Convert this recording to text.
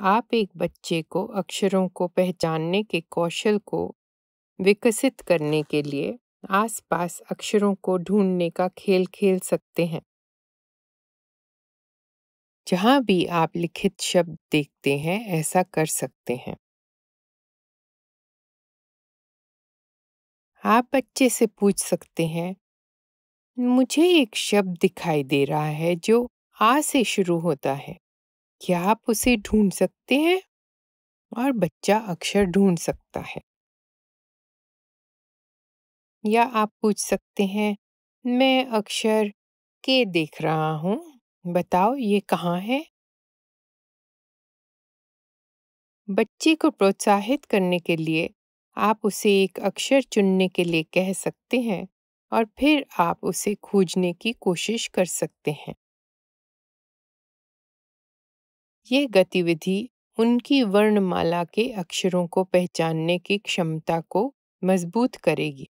आप एक बच्चे को अक्षरों को पहचानने के कौशल को विकसित करने के लिए आसपास अक्षरों को ढूंढने का खेल खेल सकते हैं जहां भी आप लिखित शब्द देखते हैं ऐसा कर सकते हैं आप बच्चे से पूछ सकते हैं मुझे एक शब्द दिखाई दे रहा है जो आ से शुरू होता है क्या आप उसे ढूंढ सकते हैं? और बच्चा अक्षर ढूंढ सकता है। या आप पूछ सकते हैं, "मैं अक्षर के देख रहा हूँ, बताओ ये कहाँ है?" बच्चे को प्रोत्साहित करने के लिए आप उसे एक अक्षर चुनने के लिए कह सकते हैं और फिर आप उसे खोजने की कोशिश कर सकते हैं। ये गतिविधि उनकी वर्णमाला के अक्षरों को पहचानने की क्षमता को मजबूत करेगी